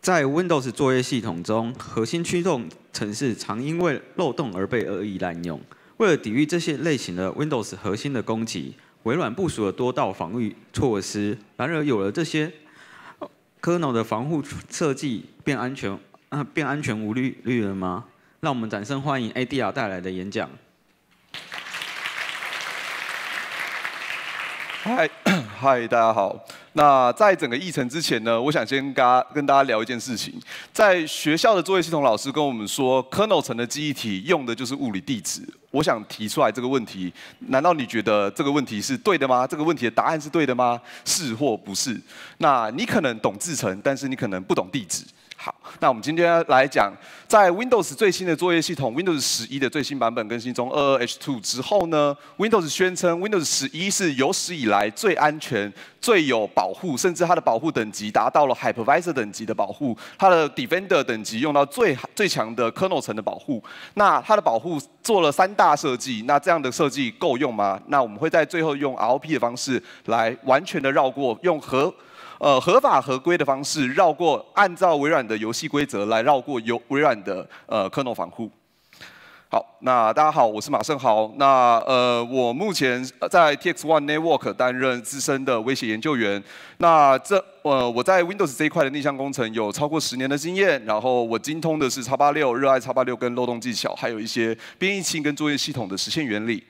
在 Windows 作业系统中，核心驱动程式常因为漏洞而被恶意滥用。为了抵御这些类型的 Windows 核心的攻击，微软部署了多道防御措施。然而，有了这些 Kernel 的防护设计，变安全、变安全无虑虑了吗？让我们掌声欢迎 a d r 带来的演讲。嗨。嗨，大家好。那在整个议程之前呢，我想先跟大家跟大家聊一件事情。在学校的作业系统，老师跟我们说，kernel 层的记忆体用的就是物理地址。我想提出来这个问题：难道你觉得这个问题是对的吗？这个问题的答案是对的吗？是或不是？那你可能懂制成，但是你可能不懂地址。好，那我们今天来讲，在 Windows 最新的作业系统 Windows 十一的最新版本更新中二二 h two 之后呢，Windows 宣称 Windows 十一是有史以来最安全、最有保护，甚至它的保护等级达到了 Hypervisor 等级的保护，它的 Defender 等级用到最最强的 Kernel 层的保护。那它的保护做了三大设计，那这样的设计够用吗？那我们会在最后用 ROP 的方式来完全的绕过用核。呃，合法合规的方式绕过，按照微软的游戏规则来绕过游微软的呃克诺防护。好，那大家好，我是马胜豪。那呃，我目前在 TX One Network 担任资深的威胁研究员。那这。呃，我在 Windows 这一块的逆向工程有超过十年的经验，然后我精通的是 x86，热爱 x86 跟漏洞技巧，还有一些编译器跟作业系统的实现原理。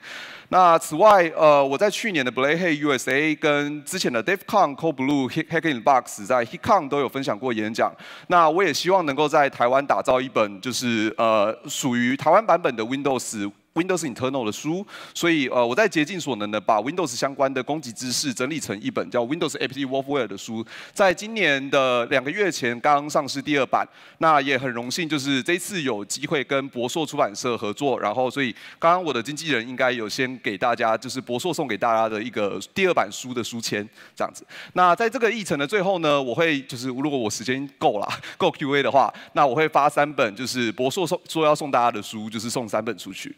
那此外，呃，我在去年的 b l a y h a y USA 跟之前的 Def Con、c o b l Blue、Hackin' Box，在 Hack Con 都有分享过演讲。那我也希望能够在台湾打造一本，就是呃，属于台湾版本的 Windows。Windows Internal 的书，所以呃，我在竭尽所能的把 Windows 相关的攻击知识整理成一本叫 Windows a p p Warfare 的书，在今年的两个月前刚上市第二版。那也很荣幸，就是这次有机会跟博硕出版社合作，然后所以刚刚我的经纪人应该有先给大家就是博硕送给大家的一个第二版书的书签这样子。那在这个议程的最后呢，我会就是如果我时间够了，够 Q&A 的话，那我会发三本就是博硕送说要送大家的书，就是送三本出去。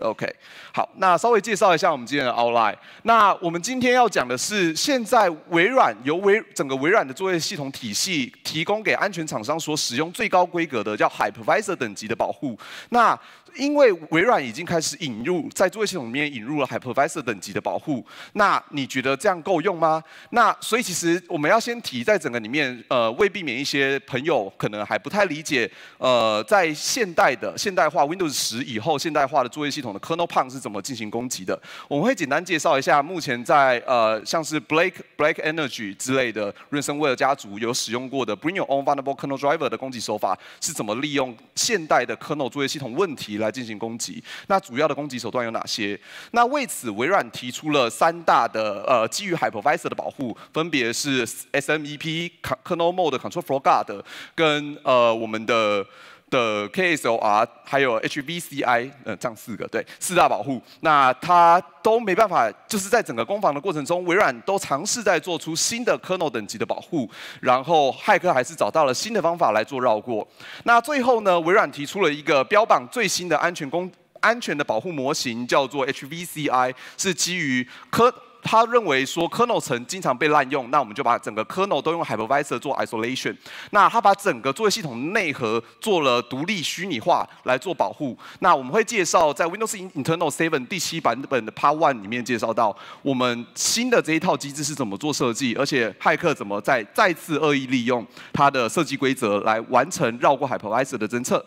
OK，好，那稍微介绍一下我们今天的 outline。那我们今天要讲的是，现在微软由微整个微软的作业系统体系提供给安全厂商所使用最高规格的叫 hypervisor 等级的保护。那因为微软已经开始引入在作业系统里面引入了 Hypervisor 等级的保护，那你觉得这样够用吗？那所以其实我们要先提在整个里面，呃，为避免一些朋友可能还不太理解，呃，在现代的现代化 Windows 十以后，现代化的作业系统的 Kernel punk 是怎么进行攻击的？我们会简单介绍一下目前在呃，像是 Blake Blake Energy 之类的 w a 威尔家族有使用过的 Bring Your Own Vulnerable Kernel Driver 的攻击手法是怎么利用现代的 Kernel 作业系统问题来。来进行攻击，那主要的攻击手段有哪些？那为此，微软提出了三大的呃基于 hypervisor 的保护，分别是 SMEP、KonoMo 的 Control f o r Guard 跟呃我们的。的 k s o R 还有 HVCI 呃这样四个对四大保护，那它都没办法，就是在整个攻防的过程中，微软都尝试在做出新的 kernel 等级的保护，然后骇客还是找到了新的方法来做绕过。那最后呢，微软提出了一个标榜最新的安全攻安全的保护模型，叫做 HVCI，是基于科他认为说 kernel 层经常被滥用，那我们就把整个 kernel 都用 hypervisor 做 isolation。那他把整个作业系统内核做了独立虚拟化来做保护。那我们会介绍在 Windows Internal Seven 第七版本的 Part One 里面介绍到我们新的这一套机制是怎么做设计，而且骇客怎么再再次恶意利用它的设计规则来完成绕过 hypervisor 的侦测。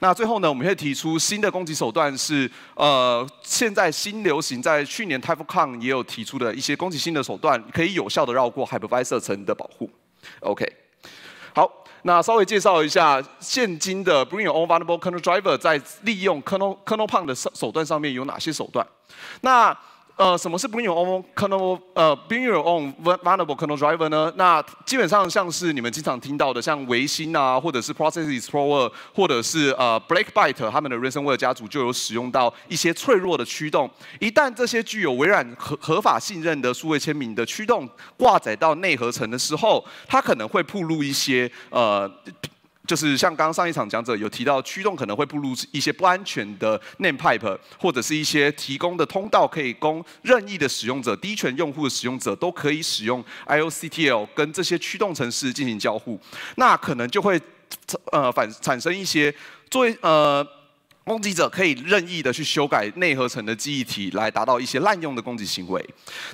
那最后呢，我们会提出新的攻击手段是呃，现在新流行在去年 TypeCon 也有提出的一些攻击性的手段，可以有效的绕过 hypervisor 层的保护。OK，好，那稍微介绍一下，现今的 Bring Your Own Vulnerable Kernel Driver 在利用 Kernel Kernel p u n 的手段上面有哪些手段？那呃，什么是 b r i n g y on r o w n e r a e l 呃 b r i n g y on u r o w vulnerable kernel driver 呢？那基本上像是你们经常听到的，像维新啊，或者是 process explorer，或者是呃 blackbyte 他们的 ransomware 家族就有使用到一些脆弱的驱动。一旦这些具有微软合合法信任的数位签名的驱动挂载到内核层的时候，它可能会暴露一些呃。就是像刚刚上一场讲者有提到，驱动可能会暴露一些不安全的 name pipe，或者是一些提供的通道，可以供任意的使用者、低权用户的使用者都可以使用 ioctl，跟这些驱动程式进行交互，那可能就会呃反产生一些作为呃。攻击者可以任意的去修改内核层的记忆体，来达到一些滥用的攻击行为。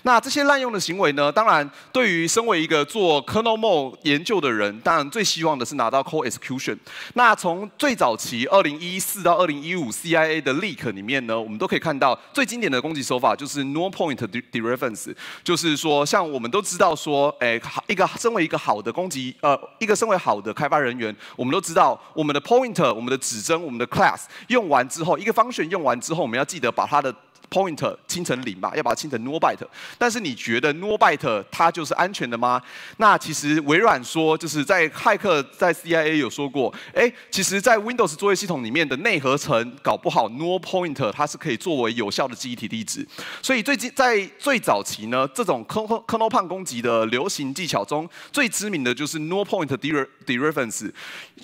那这些滥用的行为呢？当然，对于身为一个做 kernel mode 研究的人，当然最希望的是拿到 c o e execution。那从最早期二零一四到二零一五 CIA 的 leak 里面呢，我们都可以看到最经典的攻击手法就是 n o l p o i n t dereference。就是说，像我们都知道说，哎，一个身为一个好的攻击，呃，一个身为好的开发人员，我们都知道我们的 pointer、我们的指针、我们的 class 用。用完之后，一个 function 用完之后，我们要记得把它的 pointer 清成零吧，要把它清成 n o byte。但是你觉得 n o byte 它就是安全的吗？那其实微软说，就是在骇客在 CIA 有说过，哎，其实，在 Windows 作业系统里面的内核层搞不好 n o pointer 它是可以作为有效的记忆体地址。所以最近在最早期呢，这种 kernel kernel 攻击的流行技巧中，最知名的就是 n o pointer d e r i f e r e n c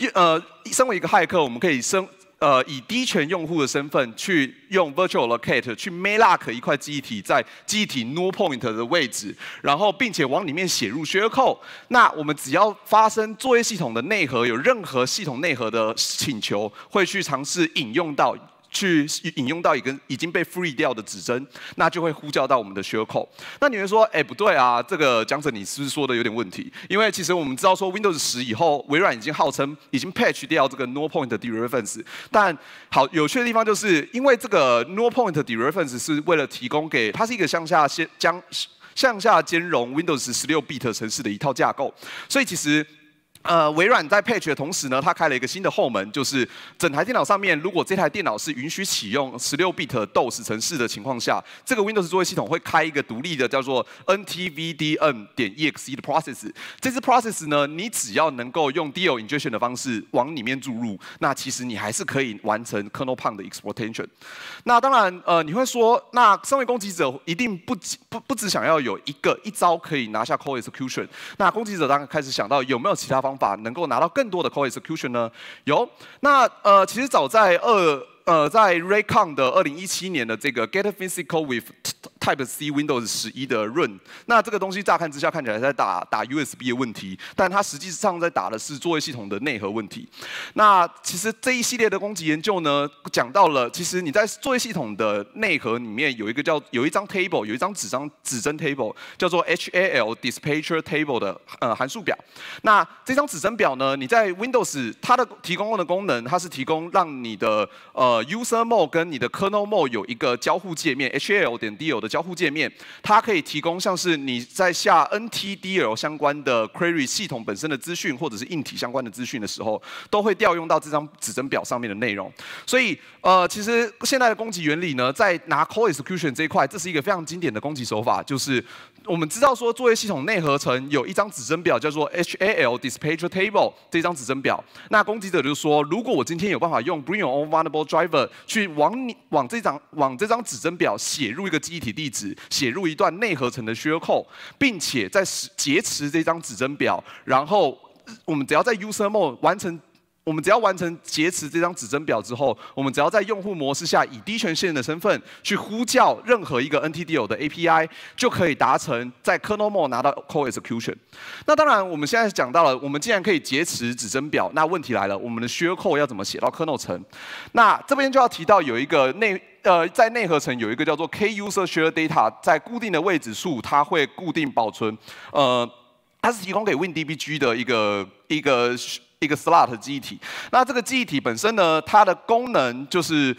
e 呃，身为一个骇客，我们可以生呃，以低权用户的身份去用 Virtual Locate 去 malloc 一块记忆体，在记忆体 No Point 的位置，然后并且往里面写入 s h 缺口。那我们只要发生作业系统的内核有任何系统内核的请求，会去尝试引用到。去引用到一根已经被 free 掉的指针，那就会呼叫到我们的 s h e l l o e 那你人说，哎，不对啊，这个江哲，你是不是说的有点问题？因为其实我们知道说，Windows 十以后，微软已经号称已经 patch 掉这个 no point reference。但好有趣的地方就是，因为这个 no point reference 是为了提供给它是一个向下先将向下兼容 Windows 十六 bit 城市的一套架构，所以其实。呃，微软在 Patch 的同时呢，它开了一个新的后门，就是整台电脑上面，如果这台电脑是允许启用十六 bit d o s 程式的情况下，这个 Windows 作业系统会开一个独立的叫做 NTVDN 点 EXE 的 process。这次 process 呢，你只要能够用 d i l Injection 的方式往里面注入，那其实你还是可以完成 Kernel p u n 的 Exploitation。那当然，呃，你会说，那身为攻击者一定不不不只想要有一个一招可以拿下 Code Execution。那攻击者当然开始想到有没有其他方法能够拿到更多的 core execution 呢？有，那呃，其实早在二呃，在 Raycon 的二零一七年的这个 get physical with。Type C Windows 十一的 Run，那这个东西乍看之下看起来在打打 USB 的问题，但它实际上在打的是作业系统的内核问题。那其实这一系列的攻击研究呢，讲到了其实你在作业系统的内核里面有一个叫有一张 Table，有一张纸张指针 Table，叫做 HAL Dispatcher Table 的呃函数表。那这张指针表呢，你在 Windows 它的提供的功能，它是提供让你的呃 User Mode 跟你的 Kernel Mode 有一个交互界面 HAL 点 DL 的。交互界面，它可以提供像是你在下 NTDL 相关的 query 系统本身的资讯，或者是硬体相关的资讯的时候，都会调用到这张指针表上面的内容。所以，呃，其实现在的攻击原理呢，在拿 call execution 这一块，这是一个非常经典的攻击手法。就是我们知道说，作业系统内核层有一张指针表叫做 HAL dispatcher table 这张指针表。那攻击者就说，如果我今天有办法用 bring Own vulnerable driver 去往往这张往这张指针表写入一个记忆体地。地址写入一段内合成的需要 e 并且在劫持这张指针表，然后我们只要在 user mode 完成。我们只要完成劫持这张指针表之后，我们只要在用户模式下以低权限的身份去呼叫任何一个 NTD 的 API，就可以达成在 Kernel 拿到 c o e Execution。那当然，我们现在讲到了，我们既然可以劫持指针表，那问题来了，我们的 s h e r Code 要怎么写到 Kernel 层？那这边就要提到有一个内呃，在内核层有一个叫做 k u s e r s h e r e d a t a 在固定的位置数，它会固定保存，呃，它是提供给 WinDBG 的一个一个。一个 slot 记忆体，那这个记忆体本身呢，它的功能就是。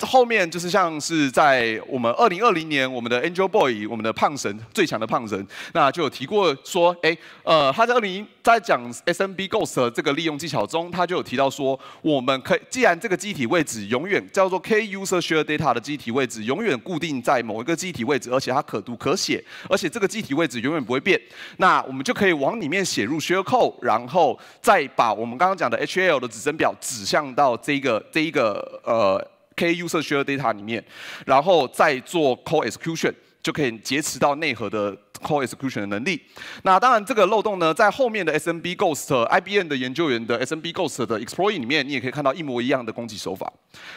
后面就是像是在我们二零二零年，我们的 Angel Boy，我们的胖神最强的胖神，那就有提过说，哎，呃，他在二零在讲 SMB Ghost 的这个利用技巧中，他就有提到说，我们可以既然这个机体位置永远叫做 k user share data 的机体位置永远固定在某一个机体位置，而且它可读可写，而且这个机体位置永远不会变，那我们就可以往里面写入 s h e Code，然后再把我们刚刚讲的 HL 的指针表指向到这个这一个呃。k user shared a t a 里面，然后再做 call execution，就可以劫持到内核的 call execution 的能力。那当然，这个漏洞呢，在后面的 SMB Ghost IBN 的研究员的 SMB Ghost 的 e x p l o i t 里面，你也可以看到一模一样的攻击手法。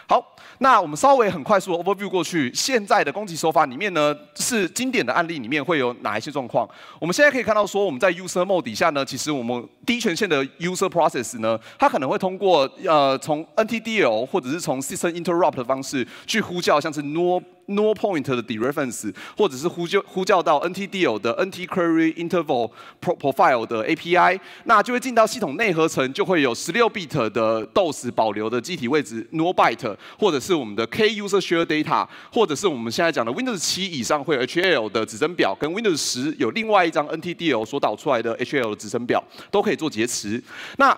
好，那我们稍微很快速 overview 过去，现在的攻击手法里面呢，是经典的案例里面会有哪一些状况？我们现在可以看到说，我们在 user mode 底下呢，其实我们低权限的 user process 呢，它可能会通过呃从 NTDL 或者是从 system interrupt 的方式去呼叫像是 nor nor point 的 d i e f e r e n c e 或者是呼叫呼叫到 NTDL 的 NT Query Interval Profile 的 API，那就会进到系统内核层，就会有十六 bit 的 DOS 保留的机体位置 nor byte。或者是我们的 k user share data，或者是我们现在讲的 Windows 七以上会有 H L 的指针表，跟 Windows 十有另外一张 N T D L 所导出来的 H L 的指针表，都可以做劫持。那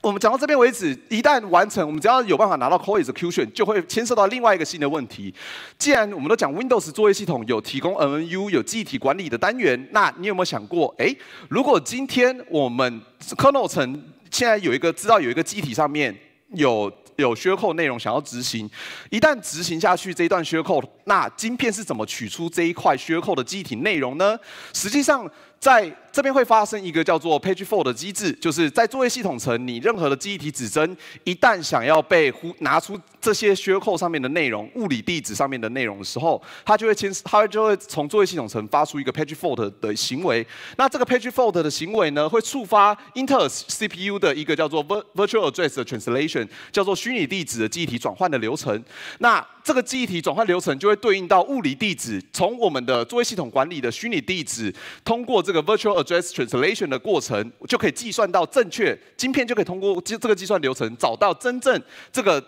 我们讲到这边为止，一旦完成，我们只要有办法拿到 Core Execution，就会牵涉到另外一个新的问题。既然我们都讲 Windows 作业系统有提供 N U 有忆体管理的单元，那你有没有想过？哎，如果今天我们 Kernel 层现在有一个知道有一个机体上面有有缺扣内容想要执行，一旦执行下去这一段缺扣，那晶片是怎么取出这一块缺扣的机体内容呢？实际上在。这边会发生一个叫做 page fault 的机制，就是在作业系统层，你任何的记忆体指针一旦想要被呼拿出这些 v i r l 上面的内容、物理地址上面的内容的时候，它就会牵，它就会从作业系统层发出一个 page fault 的行为。那这个 page fault 的行为呢，会触发 Intel CPU 的一个叫做 virtual address 的 translation，叫做虚拟地址的记忆体转换的流程。那这个记忆体转换流程就会对应到物理地址，从我们的作业系统管理的虚拟地址，通过这个 virtual a d r e s s translation 的过程，就可以计算到正确晶片，就可以通过这这个计算流程，找到真正这个。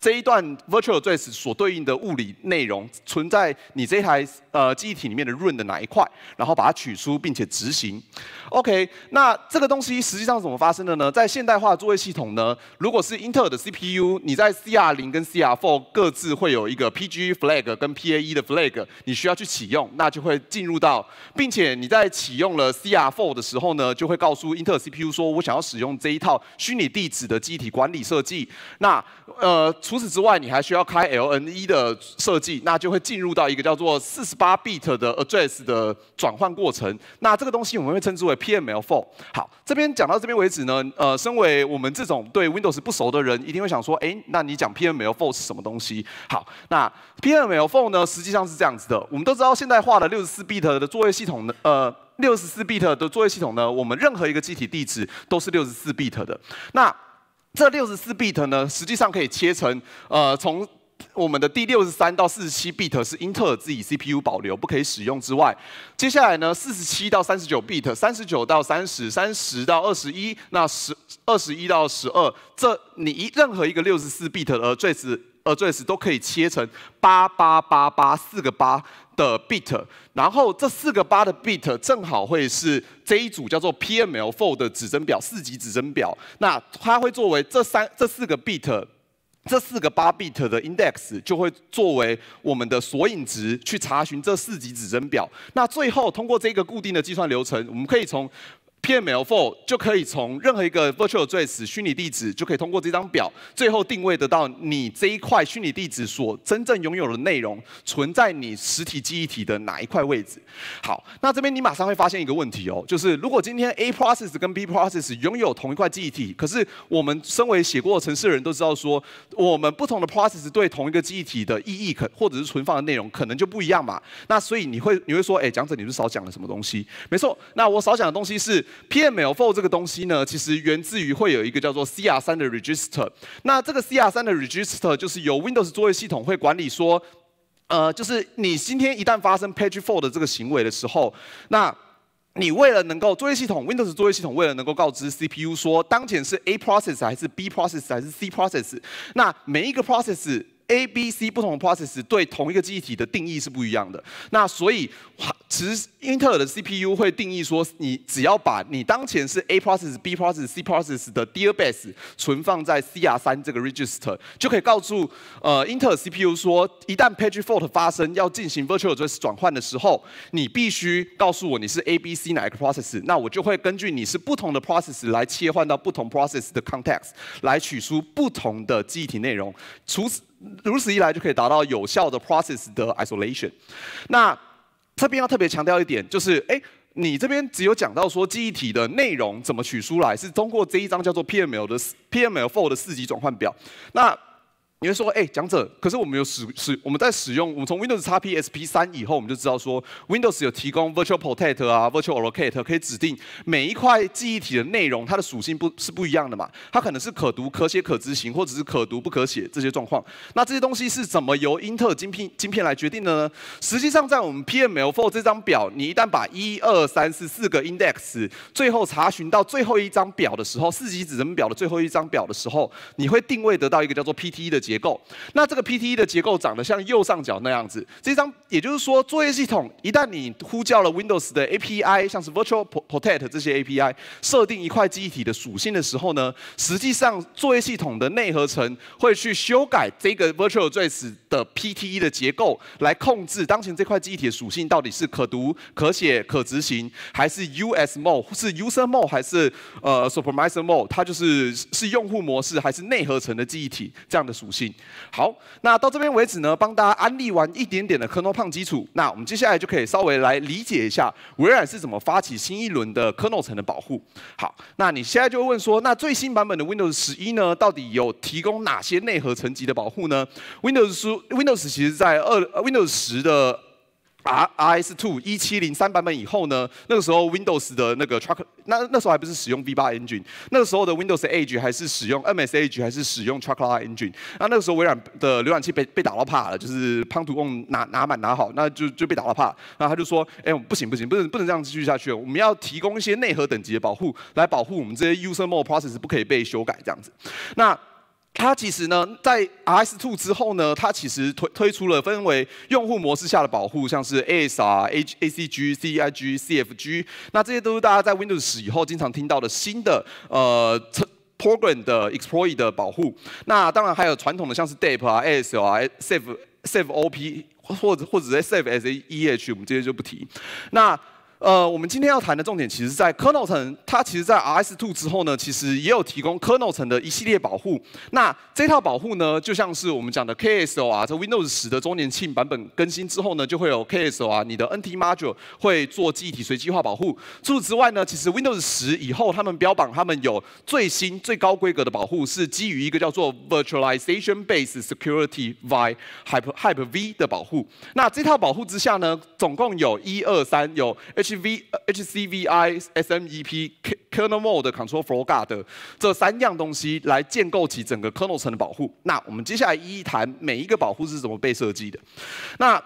这一段 virtual address 所对应的物理内容存在你这台呃记忆体里面的 run 的哪一块，然后把它取出并且执行。OK，那这个东西实际上怎么发生的呢？在现代化作业系统呢，如果是英特尔的 CPU，你在 CR0 跟 CR4 各自会有一个 p g flag 跟 PAE 的 flag，你需要去启用，那就会进入到，并且你在启用了 CR4 的时候呢，就会告诉英特尔 CPU 说，我想要使用这一套虚拟地址的记忆体管理设计。那呃。除此之外，你还需要开 LNE 的设计，那就会进入到一个叫做四十八 bit 的 address 的转换过程。那这个东西我们会称之为 PML4。好，这边讲到这边为止呢。呃，身为我们这种对 Windows 不熟的人，一定会想说，哎，那你讲 PML4 是什么东西？好，那 PML4 呢，实际上是这样子的。我们都知道，现代化的六十四 bit 的作业系统呢，呃，六十四 bit 的作业系统呢，我们任何一个机体地址都是六十四 bit 的。那这六十四比特呢，实际上可以切成呃从。我们的第六十三到四十七 bit 是英特尔自己 CPU 保留不可以使用之外，接下来呢，四十七到三十九 bit，三十九到三十，三十到二十一，那十二十一到十二，这你一任何一个六十四 bit 的 address，address 都可以切成八八八八四个八的 bit，然后这四个八的 bit 正好会是这一组叫做 PML4 的指针表四级指针表，那它会作为这三这四个 bit。这四个八 bit 的 index 就会作为我们的索引值去查询这四级指针表，那最后通过这个固定的计算流程，我们可以从。PML4 就可以从任何一个 virtual address 虚拟地址，就可以通过这张表，最后定位得到你这一块虚拟地址所真正拥有的内容，存在你实体记忆体的哪一块位置。好，那这边你马上会发现一个问题哦，就是如果今天 A process 跟 B process 拥有同一块记忆体，可是我们身为写过程式的人，都知道说，我们不同的 process 对同一个记忆体的意义，可或者是存放的内容，可能就不一样嘛。那所以你会你会说，哎，讲者你是少讲了什么东西？没错，那我少讲的东西是。PML4 这个东西呢，其实源自于会有一个叫做 CR3 的 register。那这个 CR3 的 register 就是由 Windows 作业系统会管理说，呃，就是你今天一旦发生 page f o u r 的这个行为的时候，那你为了能够作业系统 Windows 作业系统为了能够告知 CPU 说，当前是 A process 还是 B process 还是 C process，那每一个 process。A、B、C 不同的 process 对同一个记忆体的定义是不一样的。那所以，其实英特尔的 CPU 会定义说，你只要把你当前是 A process、B process、C process 的 d e a r base 存放在 CR3 这个 register，就可以告诉呃英特尔 CPU 说，一旦 page fault 发生要进行 virtual address 转换的时候，你必须告诉我你是 A、B、C 哪一个 process，那我就会根据你是不同的 process 来切换到不同 process 的 context，来取出不同的记忆体内容。除此，如此一来，就可以达到有效的 process 的 isolation。那这边要特别强调一点，就是，哎，你这边只有讲到说记忆体的内容怎么取出来，是通过这一张叫做 PML 的 PML4 的四级转换表。那你会说，哎，讲者，可是我们有使使我们在使用，我们从 Windows x P S P 三以后，我们就知道说 Windows 有提供 Virtual Protect 啊，Virtual Allocate 可以指定每一块记忆体的内容，它的属性不是不一样的嘛？它可能是可读、可写、可执行，或者是可读不可写这些状况。那这些东西是怎么由英特尔晶片晶片来决定的呢？实际上，在我们 P M L four 这张表，你一旦把一二三四四个 index 最后查询到最后一张表的时候，四级指针表的最后一张表的时候，你会定位得到一个叫做 P T e 的。结构，那这个 PTE 的结构长得像右上角那样子，这张也就是说，作业系统一旦你呼叫了 Windows 的 API，像是 Virtual Protect 这些 API，设定一块记忆体的属性的时候呢，实际上作业系统的内核层会去修改这个 Virtual Address 的 PTE 的结构，来控制当前这块记忆体的属性到底是可读、可写、可执行，还是 US Mode，是 User Mode 还是呃 Supervisor Mode，它就是是用户模式还是内核层的记忆体这样的属性。好，那到这边为止呢，帮大家安利完一点点的克诺胖基础，那我们接下来就可以稍微来理解一下微软是怎么发起新一轮的克诺层的保护。好，那你现在就会问说，那最新版本的 Windows 十一呢，到底有提供哪些内核层级的保护呢？Windows 十 Windows，其实，在二 Windows 十的。R R S two 一七零三版本以后呢，那个时候 Windows 的那个 Truck 那那时候还不是使用 V 八 Engine，那个时候的 Windows Edge 还是使用 MS Edge 还是使用 t r u c k l i n Engine，那那个时候微软的浏览器被被打到怕了，就是胖 o 共拿拿满拿好，那就就被打到怕，然后他就说，哎，我们不行不行，不能不能这样继续下去，我们要提供一些内核等级的保护来保护我们这些 User Mode Process 不可以被修改这样子，那。它其实呢，在 S2 之后呢，它其实推推出了分为用户模式下的保护，像是 AS 啊、H、ACG、CIG、CFG，那这些都是大家在 Windows 以后经常听到的新的呃 Program 的 exploit 的保护。那当然还有传统的像是 DEP 啊、ASL 啊、s a v e s a v e o p 或者或者是 s a f e s e h 我们这些就不提。那呃，我们今天要谈的重点，其实在 kernel 层，它其实在 RS two 之后呢，其实也有提供 kernel 层的一系列保护。那这套保护呢，就像是我们讲的 K S O 啊，在 Windows 十的周年庆版本更新之后呢，就会有 K S O 啊，你的 N T module 会做记忆体随机化保护。除此之外呢，其实 Windows 十以后，他们标榜他们有最新、最高规格的保护，是基于一个叫做 Virtualization b a s e Security via Hyp Hyp V 的保护。那这套保护之下呢，总共有一二三有 H h V H C V I S M E P Kernel Mode Control Flow Guard 这三样东西来建构起整个 Kernel 层的保护。那我们接下来一谈每一个保护是怎么被设计的。那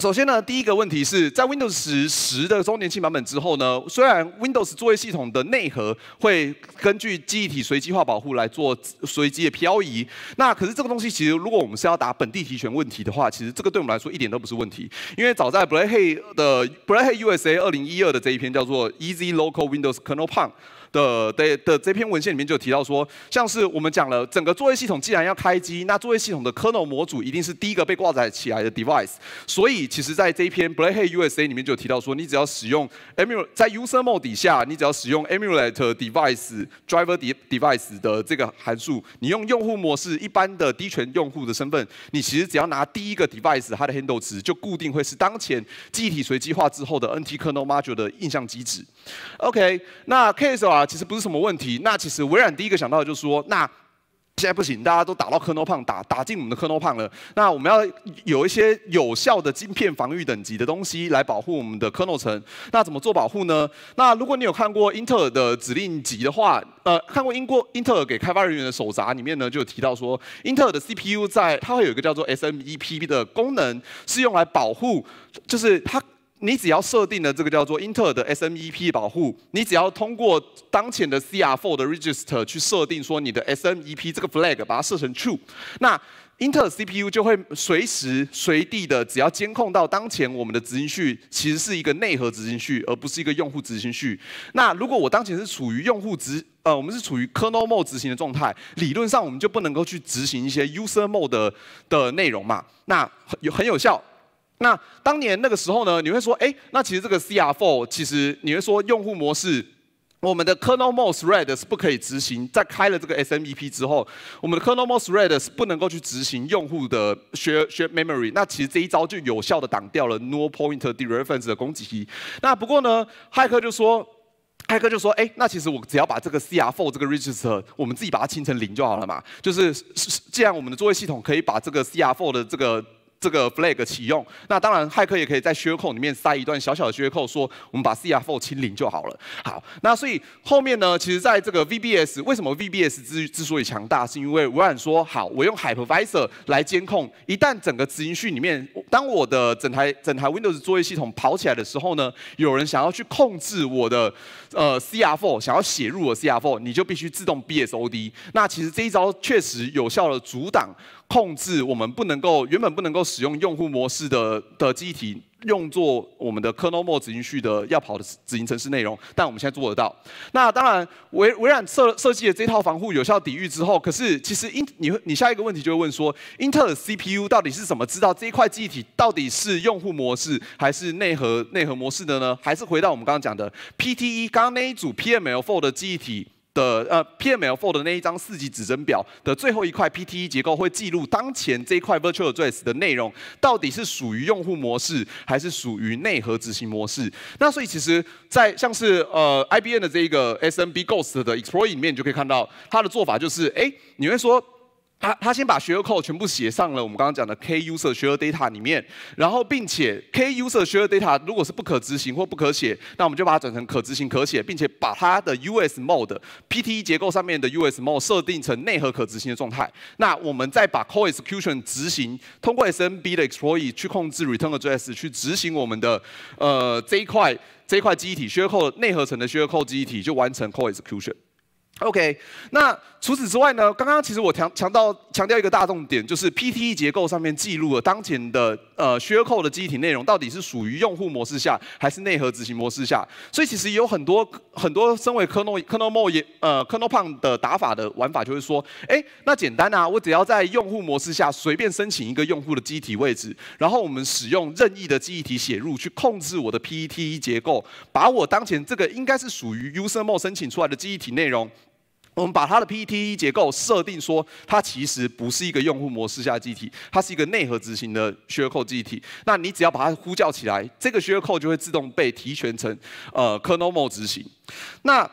首先呢，第一个问题是，在 Windows 十十的周年庆版本之后呢，虽然 Windows 作业系统的内核会根据记忆体随机化保护来做随机的漂移，那可是这个东西其实如果我们是要打本地提权问题的话，其实这个对我们来说一点都不是问题，因为早在 Blake 的 Blake USA 二零一二的这一篇叫做 Easy Local Windows Kernel p u n 的的的这篇文献里面就提到说，像是我们讲了整个作业系统既然要开机，那作业系统的 kernel 模组一定是第一个被挂载起来的 device。所以其实在这篇 Blackhead USA 里面就提到说，你只要使用 emu 在 user mode 底下，你只要使用 emulate device driver device 的这个函数，你用用户模式一般的低权用户的身份，你其实只要拿第一个 device 它的 handle 值，就固定会是当前记忆体随机化之后的 NT kernel module 的印象机制。OK，那 case 啊。啊，其实不是什么问题。那其实微软第一个想到的就是说，那现在不行，大家都打到 kernel 打打进我们的 kernel 了。那我们要有一些有效的晶片防御等级的东西来保护我们的 kernel 层。那怎么做保护呢？那如果你有看过英特尔的指令集的话，呃，看过英国英特尔给开发人员的手札里面呢，就有提到说，英特尔的 CPU 在它会有一个叫做 SMEP 的功能，是用来保护，就是它。你只要设定了这个叫做英特尔的 SMEP 保护，你只要通过当前的 CR4 的 register 去设定说你的 SMEP 这个 flag 把它设成 true，那英特尔 CPU 就会随时随地的只要监控到当前我们的执行序其实是一个内核执行序而不是一个用户执行序，那如果我当前是处于用户执呃我们是处于 kernel mode 执行的状态，理论上我们就不能够去执行一些 user mode 的的内容嘛，那很有很有效。那当年那个时候呢，你会说，哎，那其实这个 CR4 其实你会说用户模式，我们的 Kernel m o s e Thread 是不可以执行，在开了这个 SMEP 之后，我们的 Kernel m o s e Thread 是不能够去执行用户的 Share Share Memory。那其实这一招就有效的挡掉了 No Pointer Dereference 的攻击。那不过呢，骇客就说，骇客就说，哎，那其实我只要把这个 CR4 这个 Register 我们自己把它清成零就好了嘛。就是既然我们的作业系统可以把这个 CR4 的这个这个 flag 启用，那当然骇客也可以在缺口里面塞一段小小的缺口，说我们把 CR4 清零就好了。好，那所以后面呢，其实在这个 VBS，为什么 VBS 之之所以强大，是因为微软说好，我用 Hyper Visor 来监控，一旦整个执行序里面，当我的整台整台 Windows 作业系统跑起来的时候呢，有人想要去控制我的呃 CR4，想要写入我 CR4，你就必须自动 BSOD。那其实这一招确实有效的阻挡。控制我们不能够原本不能够使用用户模式的的记忆体，用作我们的 kernel mode 序的要跑的子音程式内容，但我们现在做得到。那当然，微微软设设计的这套防护，有效抵御之后，可是其实英你你下一个问题就会问说，英特尔 CPU 到底是怎么知道这一块记忆体到底是用户模式还是内核内核模式的呢？还是回到我们刚刚讲的 PTE，刚刚那一组 PML4 的记忆体。的呃，PML4 的那一张四级指针表的最后一块 PTE 结构会记录当前这一块 virtual address 的内容到底是属于用户模式还是属于内核执行模式。那所以其实，在像是呃 IBN 的这一个 SMB Ghost 的 exploit 里面，你就可以看到它的做法就是，哎，你会说。他他先把 s h 扣 c o d e 全部写上了我们刚刚讲的 k user s h e l data 里面，然后并且 k user s h e l data 如果是不可执行或不可写，那我们就把它转成可执行可写，并且把它的 us mode PT E 结构上面的 us mode 设定成内核可执行的状态。那我们再把 c o e execution 执行，通过 SMB 的 exploit 去控制 return address 去执行我们的呃这一块这一块忆体 shellcode 内核层的 s h 扣 l l c o d e 体就完成 c o execution。OK，那除此之外呢？刚刚其实我强强调强调一个大重点，就是 PTE 结构上面记录了当前的呃缺口的记忆体内容到底是属于用户模式下还是内核执行模式下。所以其实有很多很多身为 Kernel Kernel Mode 呃 Kernel p m 的打法的玩法，就是说，哎，那简单啊，我只要在用户模式下随便申请一个用户的机体位置，然后我们使用任意的记忆体写入去控制我的 PTE 结构，把我当前这个应该是属于 User Mode 申请出来的记忆体内容。我们把它的 PTE 结构设定说，它其实不是一个用户模式下机体，它是一个内核执行的 shellcode 机体。那你只要把它呼叫起来，这个 shellcode 就会自动被提权成呃 kernel 执行。那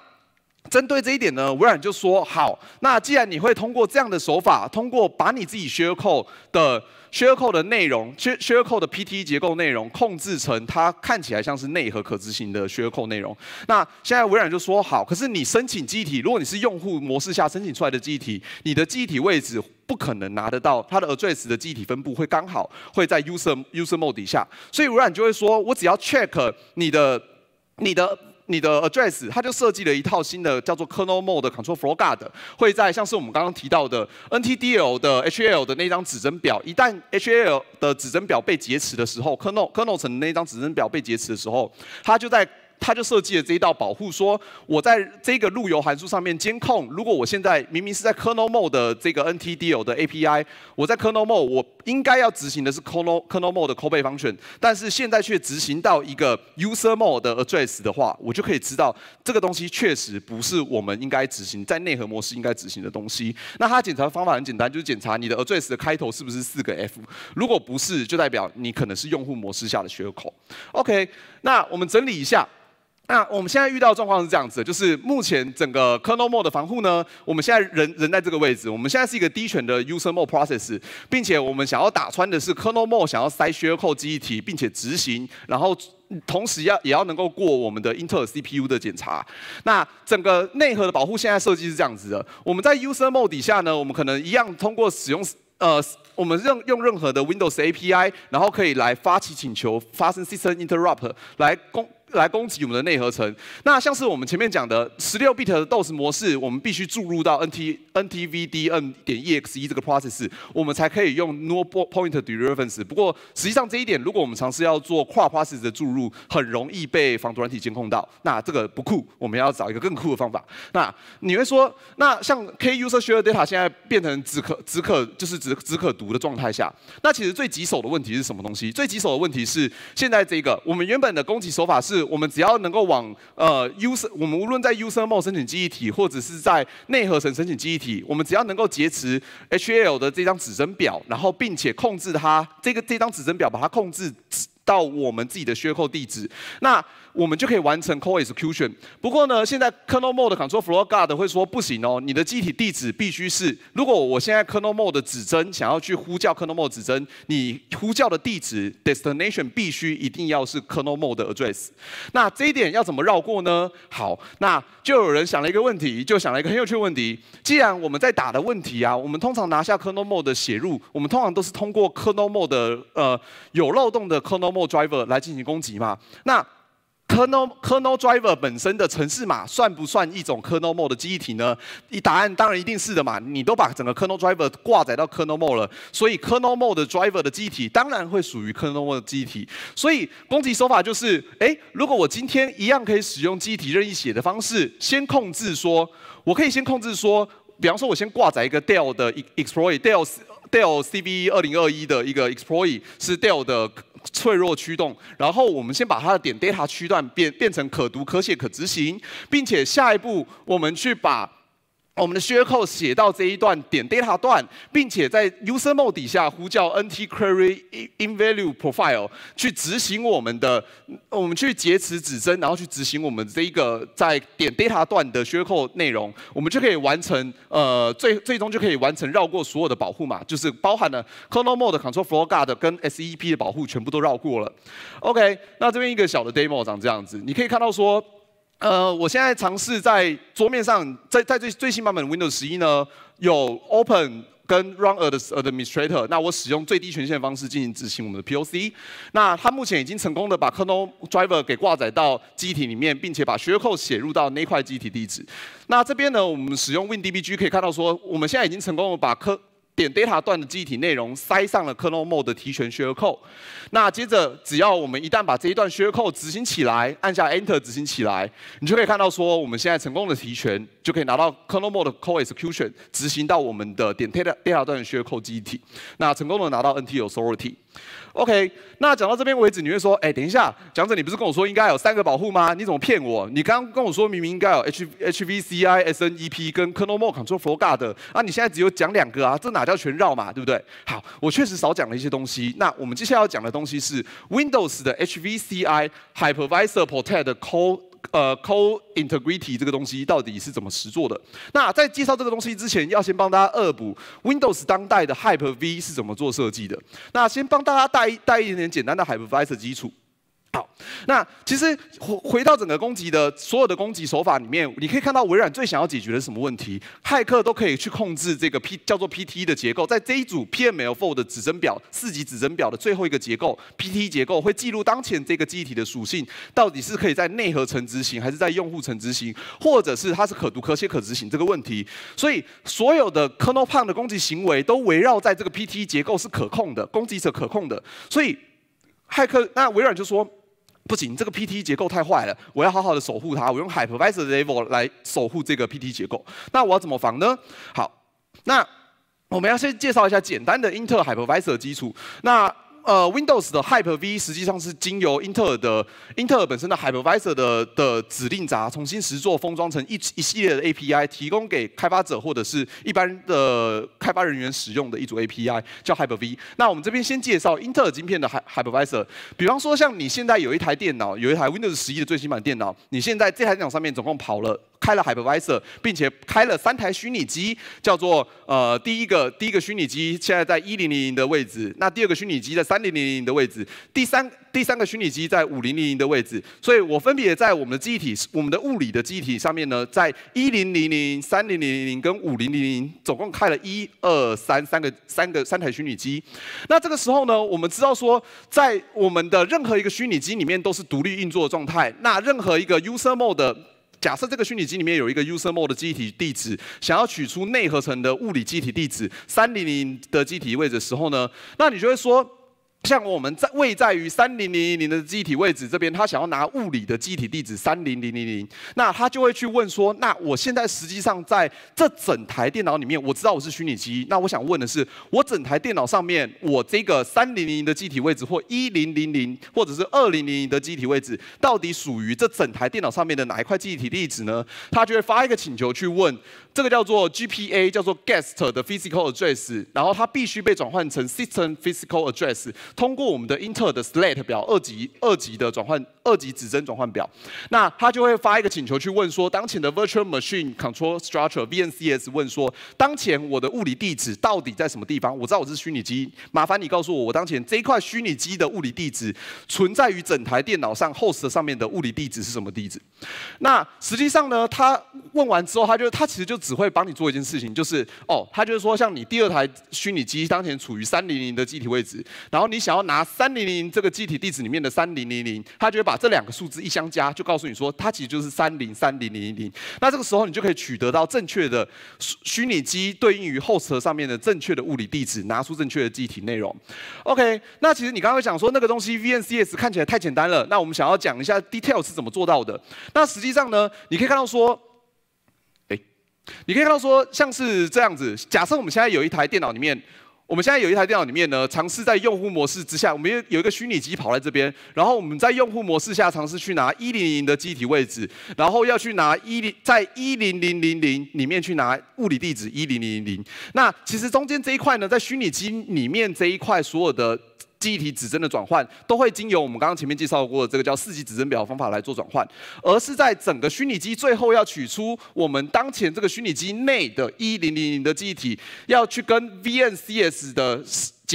针对这一点呢，微软就说好。那既然你会通过这样的手法，通过把你自己 s h a l e c o d e 的 s h a l e c o d e 的内容 s h a r s h e c o d e 的 p t 结构内容控制成它看起来像是内核可执行的 s h a l e c o d e 内容，那现在微软就说好。可是你申请机体，如果你是用户模式下申请出来的机体，你的机体位置不可能拿得到它的 address 的机体分布会刚好会在 user user mode 底下，所以微软就会说，我只要 check 你的你的。你的 address 它就设计了一套新的叫做 kernel mode control flow guard，会在像是我们刚刚提到的 NTDL 的 HL 的那张指针表，一旦 HL 的指针表被劫持的时候，kernel kernel 层那张指针表被劫持的时候，它就在。他就设计了这一道保护，说我在这个路由函数上面监控，如果我现在明明是在 kernel mode 的这个 NTD 的 API，我在 kernel mode 我应该要执行的是 kernel kernel mode 的 copy function，但是现在却执行到一个 user mode 的 address 的话，我就可以知道这个东西确实不是我们应该执行在内核模式应该执行的东西。那它检查的方法很简单，就是检查你的 address 的开头是不是四个 F，如果不是，就代表你可能是用户模式下的缺口。OK，那我们整理一下。那我们现在遇到的状况是这样子，就是目前整个 kernel mode 的防护呢，我们现在人人在这个位置。我们现在是一个低权的 user mode process，并且我们想要打穿的是 kernel mode，想要塞 shellcode 机并且执行，然后同时要也要能够过我们的 Intel CPU 的检查。那整个内核的保护现在设计是这样子的：我们在 user mode 底下呢，我们可能一样通过使用呃，我们任用任何的 Windows API，然后可以来发起请求，发生 system interrupt 来攻。来攻击我们的内核层。那像是我们前面讲的十六 bit 的 DOS 模式，我们必须注入到 NT NTVDN 点 EXE 这个 process，我们才可以用 No p o i n t Dereference。不过实际上这一点，如果我们尝试要做跨 process 的注入，很容易被防毒软体监控到。那这个不酷，我们要找一个更酷的方法。那你会说，那像 k User Share Data 现在变成只可只可就是只只可读的状态下，那其实最棘手的问题是什么东西？最棘手的问题是现在这个我们原本的攻击手法是。我们只要能够往呃 u 生，我们无论在 u 生 e m o 申请记忆体，或者是在内核层申请记忆体，我们只要能够劫持 HL 的这张指针表，然后并且控制它，这个这张指针表把它控制到我们自己的缺口地址，那。我们就可以完成 call execution。不过呢，现在 kernel mode control floor guard 会说不行哦，你的机体地址必须是。如果我现在 kernel mode 的指针想要去呼叫 kernel mode 指针，你呼叫的地址 destination 必须一定要是 kernel mode 的 address。那这一点要怎么绕过呢？好，那就有人想了一个问题，就想了一个很有趣的问题。既然我们在打的问题啊，我们通常拿下 kernel mode 的写入，我们通常都是通过 kernel mode 的呃有漏洞的 kernel mode driver 来进行攻击嘛？那 Kernel Kernel Driver 本身的程式码算不算一种 Kernel Mode 的忆体呢？一答案当然一定是的嘛，你都把整个 Kernel Driver 挂载到 Kernel Mode 了，所以 Kernel Mode 的 Driver 的机体当然会属于 Kernel Mode 的机体。所以攻击手法就是，哎，如果我今天一样可以使用机体任意写的方式，先控制说，我可以先控制说，比方说我先挂载一个 Dell 的 Exploit，Dell Dell CVE 二零二一的一个 Exploit 是 Dell 的。脆弱驱动，然后我们先把它的点 data 区段变变成可读可写可执行，并且下一步我们去把。我们的 s h l 写到这一段点 data 段，并且在 user mode 底下呼叫 nt query in value profile 去执行我们的，我们去劫持指针，然后去执行我们这一个在点 data 段的 s h l 内容，我们就可以完成，呃，最最终就可以完成绕过所有的保护码，就是包含了 kernel mode control flow guard 跟 SEP 的保护全部都绕过了。OK，那这边一个小的 demo 长这样子，你可以看到说。呃，我现在尝试在桌面上，在在最最新版本 Windows 十一呢，有 Open 跟 Run as Administrator，那我使用最低权限方式进行执行我们的 POC，那它目前已经成功的把 Kernel Driver 给挂载到机体里面，并且把 s h e l c o d e 写入到那块机体地址，那这边呢，我们使用 WinDBG 可以看到说，我们现在已经成功的把 k 点 data 段的记忆体内容塞上了 Kernl e Mode 的提权 s h e r l c o d e 那接着只要我们一旦把这一段 s h e r l c o d e 执行起来，按下 Enter 执行起来，你就可以看到说我们现在成功的提权，就可以拿到 Kernl e Mode 的 code execution，执行到我们的点 data data 段的 s h e r l c o d e 记忆体，那成功的拿到 n t Authority。OK，那讲到这边为止，你会说，哎，等一下，讲者你不是跟我说应该有三个保护吗？你怎么骗我？你刚刚跟我说明明应该有 H HVCI SNEP 跟 Kernel Mode c o n t r o l f o r g a t 的，啊，你现在只有讲两个啊，这哪叫全绕嘛，对不对？好，我确实少讲了一些东西。那我们接下来要讲的东西是 Windows 的 HVCI Hypervisor Ported Core。呃，Co Integrity 这个东西到底是怎么实做的？那在介绍这个东西之前，要先帮大家恶补 Windows 当代的 Hyper V 是怎么做设计的。那先帮大家带带一点点简单的 Hyper V i s r 基础。好，那其实回回到整个攻击的所有的攻击手法里面，你可以看到微软最想要解决的什么问题？骇客都可以去控制这个 P 叫做 PT 的结构，在这一组 PML for 的指针表四级指针表的最后一个结构 PT 结构会记录当前这个记忆体的属性到底是可以在内核层执行，还是在用户层执行，或者是它是可读可写可执行这个问题。所以所有的 Kernel p n 的攻击行为都围绕在这个 PT 结构是可控的，攻击者可控的。所以骇客那微软就说。不行，这个 PT 结构太坏了，我要好好的守护它。我用 hypervisor level 来守护这个 PT 结构，那我要怎么防呢？好，那我们要先介绍一下简单的英特尔 hypervisor 基础。那呃，Windows 的 Hyper V 实际上是经由英特尔的英特尔本身的 Hyper Visor 的的指令闸重新实作封装成一一系列的 API，提供给开发者或者是一般的开发人员使用的一组 API，叫 Hyper V。那我们这边先介绍英特尔晶片的 Hyper Visor。比方说，像你现在有一台电脑，有一台 Windows 十一的最新版电脑，你现在这台电脑上面总共跑了。开了 hypervisor，并且开了三台虚拟机，叫做呃第一个第一个虚拟机现在在一零零零的位置，那第二个虚拟机在三零零零的位置，第三第三个虚拟机在五零零零的位置，所以我分别在我们的机体，我们的物理的机体上面呢，在一零零零、三零零零跟五零零零总共开了一二三三个三个三台虚拟机，那这个时候呢，我们知道说在我们的任何一个虚拟机里面都是独立运作的状态，那任何一个 user mode。假设这个虚拟机里面有一个 user mode 的机体地址，想要取出内核层的物理机体地址300的机体位置的时候呢，那你就会说。像我们在位在于三零零零零的机体位置这边，他想要拿物理的机体地址三零零零零，那他就会去问说：那我现在实际上在这整台电脑里面，我知道我是虚拟机，那我想问的是，我整台电脑上面我这个三零零的机体位置或一零零零或者是二零零零的机体位置，到底属于这整台电脑上面的哪一块集体地址呢？他就会发一个请求去问。这个叫做 GPA，叫做 Guest 的 Physical Address，然后它必须被转换成 System Physical Address，通过我们的 i n t e r 的 SLAT e 表二级二级的转换二级指针转换表，那它就会发一个请求去问说，当前的 Virtual Machine Control Structure VNCs 问说，当前我的物理地址到底在什么地方？我知道我是虚拟机，麻烦你告诉我，我当前这一块虚拟机的物理地址存在于整台电脑上 Host 上面的物理地址是什么地址？那实际上呢，他问完之后，他就他其实就。只会帮你做一件事情，就是哦，他就是说，像你第二台虚拟机当前处于三零零的机体位置，然后你想要拿三零零这个机体地址里面的三零零零，它就会把这两个数字一相加，就告诉你说，它其实就是三零三零零零。那这个时候你就可以取得到正确的虚虚拟机对应于 host 上面的正确的物理地址，拿出正确的机体内容。OK，那其实你刚刚讲说那个东西 VNCs 看起来太简单了，那我们想要讲一下 detail 是怎么做到的。那实际上呢，你可以看到说。你可以看到说，像是这样子。假设我们现在有一台电脑里面，我们现在有一台电脑里面呢，尝试在用户模式之下，我们有有一个虚拟机跑在这边，然后我们在用户模式下尝试去拿一零零的机体位置，然后要去拿一零，在一零零零零里面去拿物理地址一零零零零。那其实中间这一块呢，在虚拟机里面这一块所有的。记忆体指针的转换都会经由我们刚刚前面介绍过的这个叫四级指针表方法来做转换，而是在整个虚拟机最后要取出我们当前这个虚拟机内的一零零零的记忆体，要去跟 VNCS 的。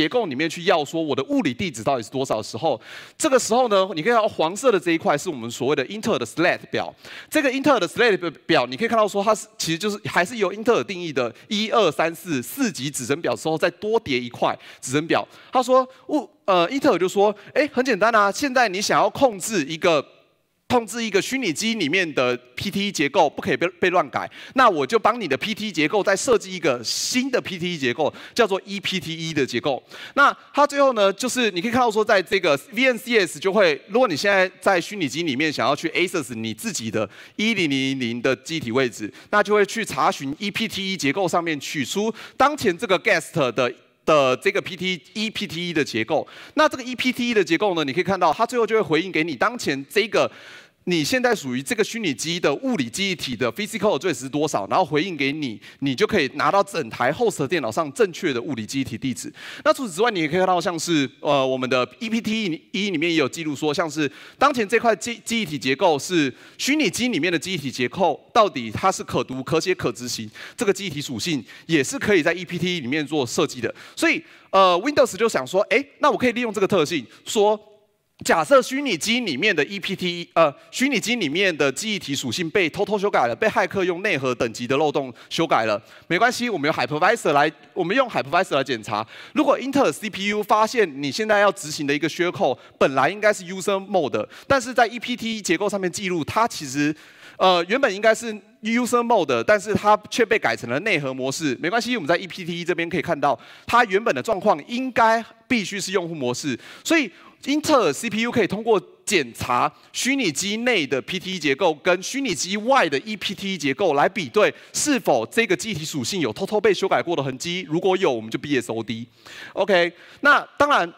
结构里面去要说我的物理地址到底是多少时候？这个时候呢，你可以看到黄色的这一块是我们所谓的英特尔的 SLAT 表。这个英特尔的 SLAT 表，你可以看到说它是其实就是还是由英特尔定义的一二三四四级指针表之后再多叠一块指针表。他说，物呃，英特尔就说，哎，很简单啊，现在你想要控制一个。控制一个虚拟机里面的 PTE 结构不可以被被乱改，那我就帮你的 PTE 结构再设计一个新的 PTE 结构，叫做 EPTE 的结构。那它最后呢，就是你可以看到说，在这个 VNCs 就会，如果你现在在虚拟机里面想要去 a s u s 你自己的一零零零的机体位置，那就会去查询 EPTE 结构上面取出当前这个 guest 的的这个 PTEPTE 的结构。那这个 EPTE 的结构呢，你可以看到它最后就会回应给你当前这个。你现在属于这个虚拟机的物理记忆体的 physical address 是多少？然后回应给你，你就可以拿到整台 host 的电脑上正确的物理记忆体地址。那除此之外，你也可以看到，像是呃我们的 EPT 一里面也有记录说，像是当前这块记记忆体结构是虚拟机里面的记忆体结构，到底它是可读、可写、可执行？这个记忆体属性也是可以在 EPT 里面做设计的。所以呃 Windows 就想说，哎，那我可以利用这个特性说。假设虚拟机里面的 EPT 呃，虚拟机里面的记忆体属性被偷偷修改了，被骇客用内核等级的漏洞修改了。没关系，我们用 hypervisor 来，我们用 hypervisor 来检查。如果 Intel CPU 发现你现在要执行的一个缺口本来应该是 user mode，但是在 EPT 结构上面记录，它其实呃原本应该是 user mode，但是它却被改成了内核模式。没关系，我们在 EPT 这边可以看到，它原本的状况应该必须是用户模式，所以。英特尔 CPU 可以通过检查虚拟机内的 PTE 结构跟虚拟机外的 EPTE 结构来比对，是否这个机体属性有偷偷被修改过的痕迹。如果有，我们就 BSOD。OK，那当然。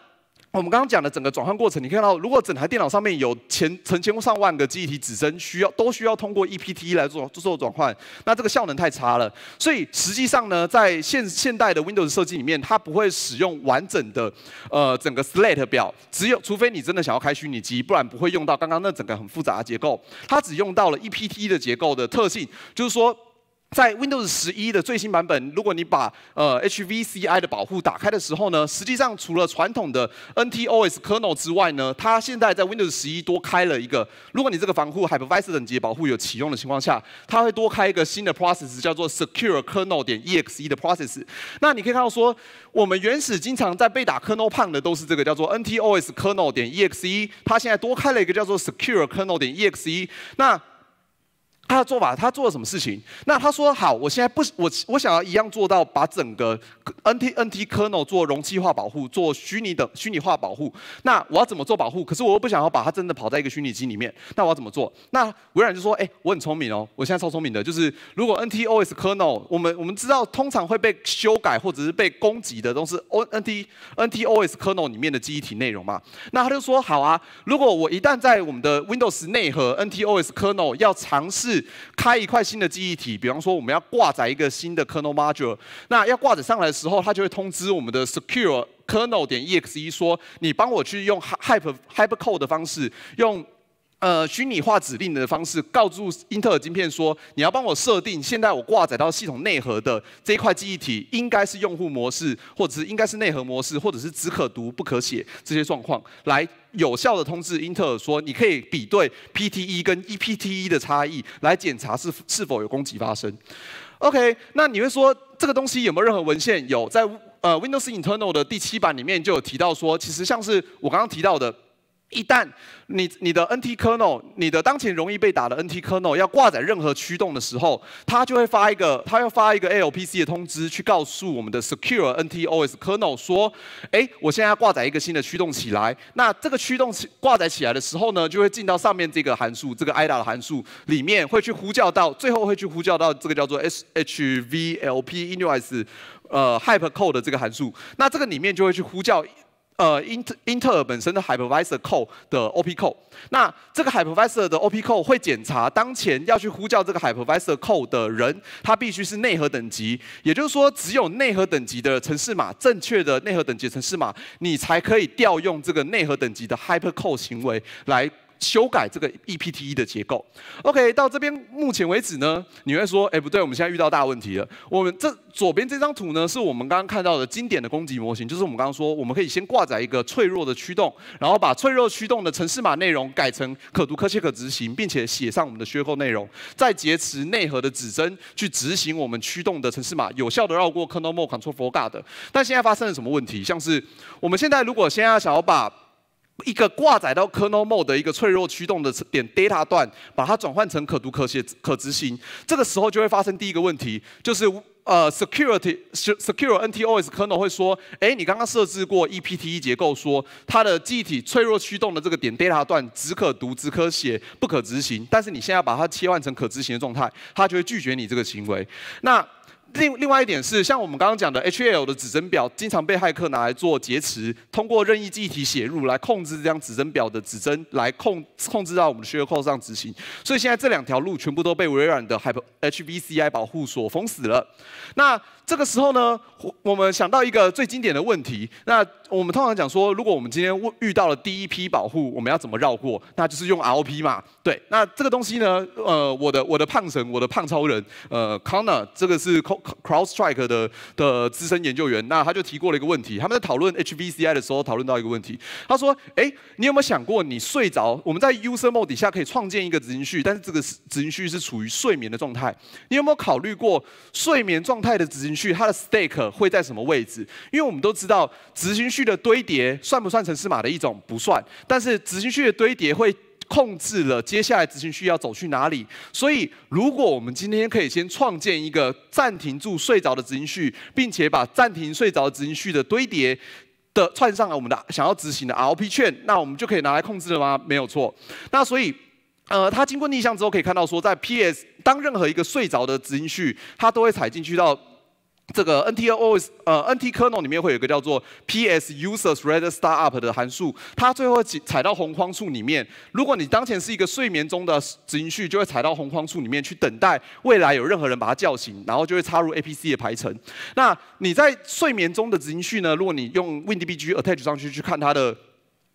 我们刚刚讲的整个转换过程，你看到如果整台电脑上面有前成千上万个记忆体指针，需要都需要通过 EPT 来做做转换，那这个效能太差了。所以实际上呢，在现现代的 Windows 设计里面，它不会使用完整的呃整个 SLAT e 表，只有除非你真的想要开虚拟机，不然不会用到刚刚那整个很复杂的结构。它只用到了 EPT 的结构的特性，就是说。在 Windows 十一的最新版本，如果你把呃 HVCI 的保护打开的时候呢，实际上除了传统的 NTOS Kernel 之外呢，它现在在 Windows 十一多开了一个，如果你这个防护 Hyper Visor 等级保护有启用的情况下，它会多开一个新的 Process 叫做 Secure Kernel 点 EXE 的 Process。那你可以看到说，我们原始经常在被打 Kernel 胖的都是这个叫做 NTOS Kernel 点 EXE，它现在多开了一个叫做 Secure Kernel 点 EXE。那他的做法，他做了什么事情？那他说：“好，我现在不，我我想要一样做到，把整个 NT NT Kernel 做容器化保护，做虚拟的虚拟化保护。那我要怎么做保护？可是我又不想要把它真的跑在一个虚拟机里面。那我要怎么做？那微软就说：哎，我很聪明哦，我现在超聪明的。就是如果 NTOS Kernel，我们我们知道通常会被修改或者是被攻击的都是 NT NTOS Kernel 里面的记忆体内容嘛。那他就说：好啊，如果我一旦在我们的 Windows 内核 NTOS Kernel 要尝试开一块新的记忆体，比方说我们要挂载一个新的 kernel module，那要挂载上来的时候，它就会通知我们的 secure kernel 点 e x e 说，你帮我去用 hyp hyp code 的方式，用呃虚拟化指令的方式，告诉英特尔晶片说，你要帮我设定，现在我挂载到系统内核的这一块记忆体，应该是用户模式，或者是应该是内核模式，或者是只可读不可写这些状况，来。有效的通知英特尔说，你可以比对 PTE 跟 EPTE 的差异来检查是是否有攻击发生。OK，那你会说这个东西有没有任何文献？有在呃 Windows Internal 的第七版里面就有提到说，其实像是我刚刚提到的。一旦你你的 NT kernel 你的当前容易被打的 NT kernel 要挂载任何驱动的时候，它就会发一个，它要发一个 LPC 的通知去告诉我们的 Secure NTOS kernel 说，哎，我现在要挂载一个新的驱动起来。那这个驱动起挂载起来的时候呢，就会进到上面这个函数，这个 IDA 的函数里面，会去呼叫到，最后会去呼叫到这个叫做 SHVLP_INIT 呃 Hyp e code 的这个函数。那这个里面就会去呼叫。呃，英特英特尔本身的 hypervisor c o d e 的 op c o d e 那这个 hypervisor 的 op c o d e 会检查当前要去呼叫这个 hypervisor c o d e 的人，他必须是内核等级，也就是说，只有内核等级的程式码，正确的内核等级程式码，你才可以调用这个内核等级的 h y p e r code 行为来。修改这个 EPTE 的结构。OK，到这边目前为止呢，你会说，哎，不对，我们现在遇到大问题了。我们这左边这张图呢，是我们刚刚看到的经典的攻击模型，就是我们刚刚说，我们可以先挂载一个脆弱的驱动，然后把脆弱驱动的程式码内容改成可读、可写、可执行，并且写上我们的虚构内容，再劫持内核的指针去执行我们驱动的程式码，有效的绕过 Kernel Mode Control f o a g d 但现在发生了什么问题？像是我们现在如果现在想要把一个挂载到 kernel mode 的一个脆弱驱动的点 data 段，把它转换成可读可写可执行，这个时候就会发生第一个问题，就是呃 security secure NTOS kernel 会说，哎，你刚刚设置过 EPTE 结构，说它的记忆体脆弱驱动的这个点 data 段只可读、只可写、不可执行，但是你现在把它切换成可执行的状态，它就会拒绝你这个行为。那另另外一点是，像我们刚刚讲的，H L 的指针表经常被骇客拿来做劫持，通过任意记忆体写入来控制这样指针表的指针，来控控制到我们的 s h e r e c o d e 上执行。所以现在这两条路全部都被微软的 HBCI 保护所封死了。那这个时候呢，我们想到一个最经典的问题。那我们通常讲说，如果我们今天遇到了第一批保护，我们要怎么绕过？那就是用 r o p 嘛。对，那这个东西呢，呃，我的我的胖神，我的胖超人，呃，Connor，这个是 CrowStrike 的的资深研究员，那他就提过了一个问题。他们在讨论 HVCI 的时候，讨论到一个问题。他说：，哎，你有没有想过，你睡着？我们在 User Mode 底下可以创建一个执行序，但是这个执行序是处于睡眠的状态。你有没有考虑过睡眠状态的执行？序它的 stake 会在什么位置？因为我们都知道执行序的堆叠算不算程式码的一种不算，但是执行序的堆叠会控制了接下来执行序要走去哪里。所以如果我们今天可以先创建一个暂停住睡着的执行序，并且把暂停睡着执行序的堆叠的串上了我们的想要执行的 R P 券，那我们就可以拿来控制了吗？没有错。那所以呃，它经过逆向之后可以看到说，在 P S 当任何一个睡着的执行序，它都会踩进去到。这个 NTOS 呃 NT kernel 里面会有一个叫做 p s u s e r s r e d s t a r t u p 的函数，它最后踩到红框处里面，如果你当前是一个睡眠中的执行序，就会踩到红框处里面去等待未来有任何人把它叫醒，然后就会插入 APC 的排程。那你在睡眠中的执行序呢？如果你用 Windbg attach 上去去看它的。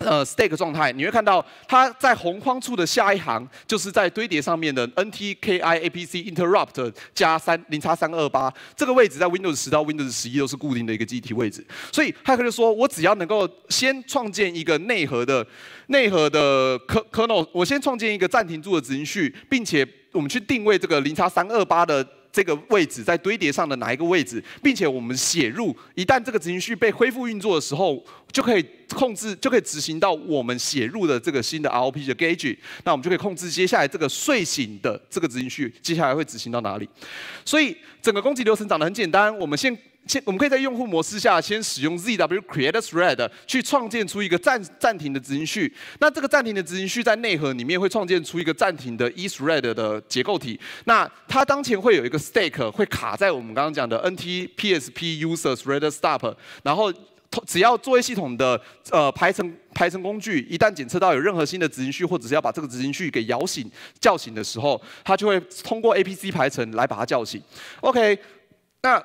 呃，stack 状态，你会看到它在红框处的下一行，就是在堆叠上面的 NTKIAPC Interrupt 加三零叉三二八这个位置，在 Windows 十到 Windows 十一都是固定的一个机体位置。所以骇客就说，我只要能够先创建一个内核的内核的 kernel，我先创建一个暂停住的行序，并且我们去定位这个零叉三二八的。这个位置在堆叠上的哪一个位置，并且我们写入，一旦这个执行序被恢复运作的时候，就可以控制，就可以执行到我们写入的这个新的 r o P 的 Gauge，那我们就可以控制接下来这个睡醒的这个执行序接下来会执行到哪里，所以整个攻击流程讲得很简单，我们先。我们可以在用户模式下先使用 ZW CreateThread 去创建出一个暂暂停的执行序。那这个暂停的执行序在内核里面会创建出一个暂停的 EThread 的结构体。那它当前会有一个 Stack 会卡在我们刚刚讲的 NT PSP User Thread Stop。然后只要作业系统的呃排程排程工具一旦检测到有任何新的执行序，或者是要把这个执行序给摇醒叫醒的时候，它就会通过 APC 排程来把它叫醒。OK，那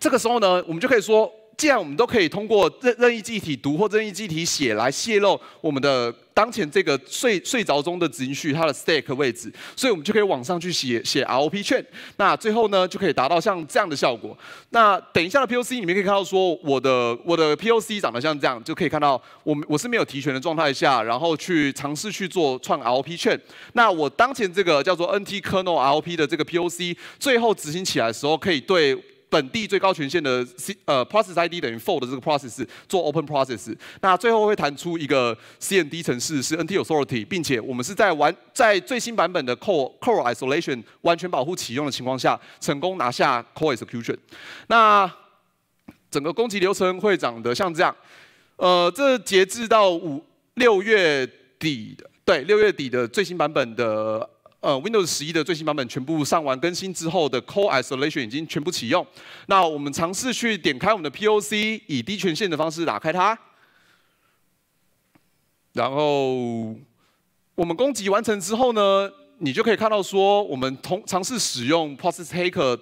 这个时候呢，我们就可以说，既然我们都可以通过任任意忆体读或任意记忆体写来泄露我们的当前这个睡睡着中的音序它的 stack 位置，所以我们就可以往上去写写 r o P 券。那最后呢，就可以达到像这样的效果。那等一下的 P O C 里面可以看到说，我的我的 P O C 长得像这样，就可以看到我我是没有提权的状态下，然后去尝试去做创 r o P 券。那我当前这个叫做 N T Kernel o P 的这个 P O C，最后执行起来的时候可以对。本地最高权限的 C 呃 process ID 等于 four 的这个 process 做 open process，那最后会弹出一个 c n d 程式是 NT authority，并且我们是在完在最新版本的 core core isolation 完全保护启用的情况下成功拿下 core execution。那整个攻击流程会长得像这样，呃，这截至到五六月底的对六月底的最新版本的。呃，Windows 十一的最新版本全部上完更新之后的 Core Isolation 已经全部启用。那我们尝试去点开我们的 POC，以低权限的方式打开它。然后我们攻击完成之后呢，你就可以看到说，我们同尝试使用 Process Hacker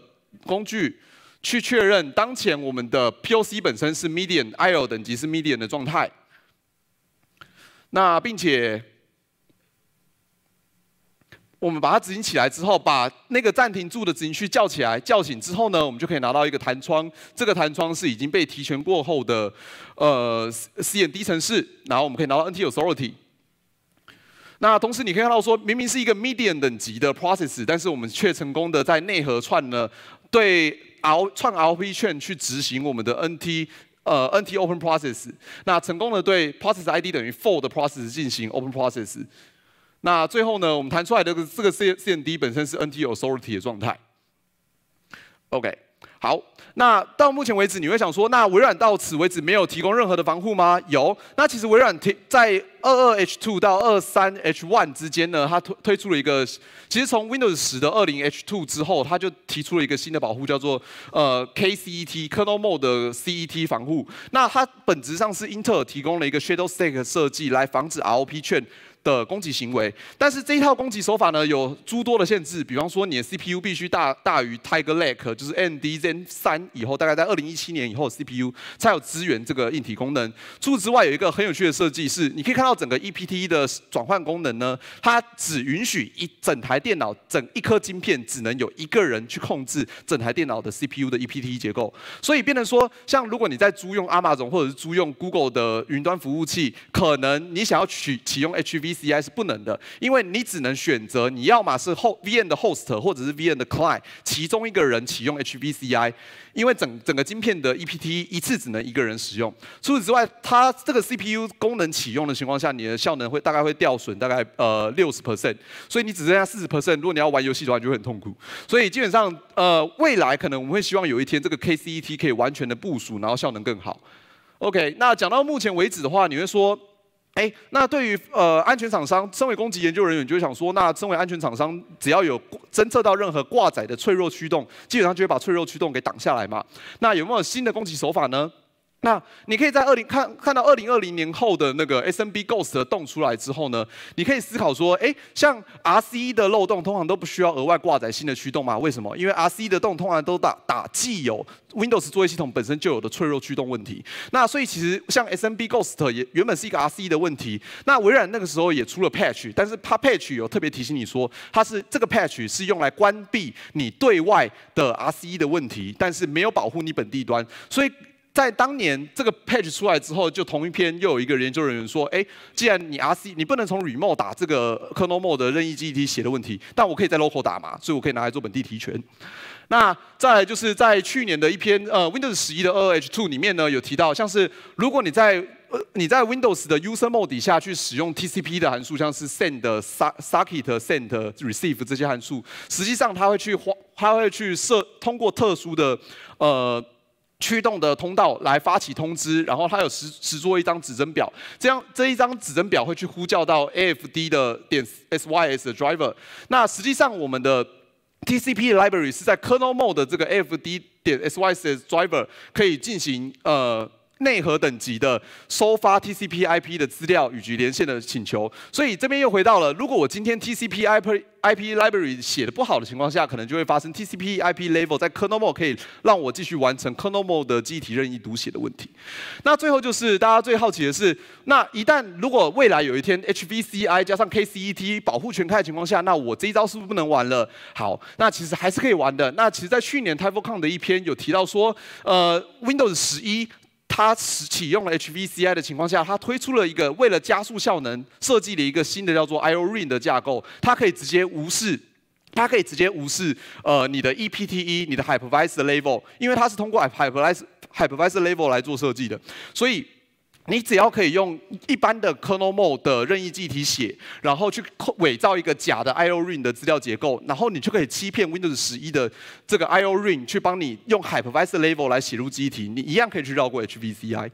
工具去确认当前我们的 POC 本身是 Medium、I/O 等级是 Medium 的状态。那并且。我们把它执行起来之后，把那个暂停住的执行区叫起来、叫醒之后呢，我们就可以拿到一个弹窗。这个弹窗是已经被提前过后的，呃，C、N、D 程式，然后我们可以拿到 NT Authority。那同时你可以看到，说明明是一个 Medium 等级的 Process，但是我们却成功的在内核串呢，对 L 串 Lp 圈去执行我们的 NT，呃，NT Open Process。那成功的对 Process ID 等于 Four 的 Process 进行 Open Process。那最后呢，我们弹出来的这个 C C 点 D 本身是 N T t S O R T 的状态。OK，好，那到目前为止，你会想说，那微软到此为止没有提供任何的防护吗？有，那其实微软在二二 H two 到二三 H one 之间呢，它推推出了一个，其实从 Windows 十的二零 H two 之后，它就提出了一个新的保护，叫做呃 K C E T Kernel Mode 的 C E T 防护。那它本质上是英特尔提供了一个 Shadow Stack 设计来防止 R O P 券的攻击行为，但是这一套攻击手法呢，有诸多的限制，比方说你的 CPU 必须大大于 Tiger Lake，就是 n d Zen 三以后，大概在二零一七年以后 CPU 才有支援这个硬体功能。除此之外，有一个很有趣的设计是，你可以看到整个 EPT 的转换功能呢，它只允许一整台电脑、整一颗晶片只能有一个人去控制整台电脑的 CPU 的 EPT 结构，所以变成说，像如果你在租用阿 o 总或者是租用 Google 的云端服务器，可能你想要取启用 HVC。C I 是不能的，因为你只能选择你要么是后 V N 的 Host 或者是 V N 的 Client，其中一个人启用 H B C I，因为整整个晶片的 E P T 一次只能一个人使用。除此之外，它这个 C P U 功能启用的情况下，你的效能会大概会掉损，大概呃六十 percent，所以你只剩下四十 percent。如果你要玩游戏的话，就会很痛苦。所以基本上呃，未来可能我们会希望有一天这个 K C E T 可以完全的部署，然后效能更好。OK，那讲到目前为止的话，你会说。哎，那对于呃安全厂商，身为攻击研究人员就想说，那身为安全厂商，只要有侦测到任何挂载的脆弱驱动，基本上就会把脆弱驱动给挡下来嘛？那有没有新的攻击手法呢？那你可以在二零看看到二零二零年后的那个 SMB Ghost 的洞出来之后呢？你可以思考说，哎，像 RC 的漏洞通常都不需要额外挂载新的驱动嘛？为什么？因为 RC 的洞通常都打打既有 Windows 作业系统本身就有的脆弱驱动问题。那所以其实像 SMB Ghost 也原本是一个 RC 的问题。那微软那个时候也出了 Patch，但是它 Patch 有特别提醒你说，它是这个 Patch 是用来关闭你对外的 RC 的问题，但是没有保护你本地端，所以。在当年这个 p a g e 出来之后，就同一篇又有一个研究人员说：，哎，既然你 RC 你不能从 remote 打这个 kernel mode 的任意 G T 写的问题，但我可以在 local 打嘛，所以我可以拿来做本地提权。那再就是在去年的一篇呃 Windows 十一的二 H two 里面呢，有提到像是如果你在呃你在 Windows 的 user mode 底下去使用 T C P 的函数，像是 send s socket send receive 这些函数，实际上它会去它会去设通过特殊的呃。驱动的通道来发起通知，然后它有实实做一张指针表，这样这一张指针表会去呼叫到 AFD 的点 SYS 的 driver。那实际上我们的 TCP library 是在 kernel mode 的这个 AFD 点 SYS driver 可以进行呃。内核等级的收发 TCP/IP 的资料以及连线的请求，所以这边又回到了，如果我今天 TCP/IP library 写的不好的情况下，可能就会发生 TCP/IP level 在 kernel 可以让我继续完成 kernel 的机体任意读写的问题。那最后就是大家最好奇的是，那一旦如果未来有一天 HVCI 加上 KCET 保护全开的情况下，那我这一招是不是不能玩了？好，那其实还是可以玩的。那其实，在去年 TypeCon 的一篇有提到说，呃，Windows 十一。它启启用了 HVCI 的情况下，它推出了一个为了加速效能设计的一个新的叫做 IO Ring 的架构。它可以直接无视，它可以直接无视呃你的 EPTE、你的 hypervisor level，因为它是通过 hypervisor level 来做设计的，所以。你只要可以用一般的 kernel mode 的任意忆体写，然后去伪造一个假的 IoRing 的资料结构，然后你就可以欺骗 Windows 十一的这个 IoRing 去帮你用 Hypervisor Level 来写入忆体，你一样可以去绕过 HVCI。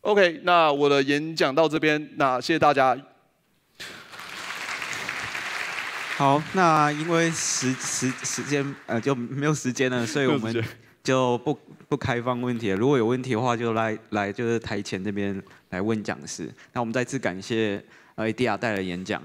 OK，那我的演讲到这边，那谢谢大家。好，那因为时时时间呃就没有时间了，所以我们就不。不开放问题如果有问题的话，就来来就是台前这边来问讲师。那我们再次感谢艾迪亚带来的演讲。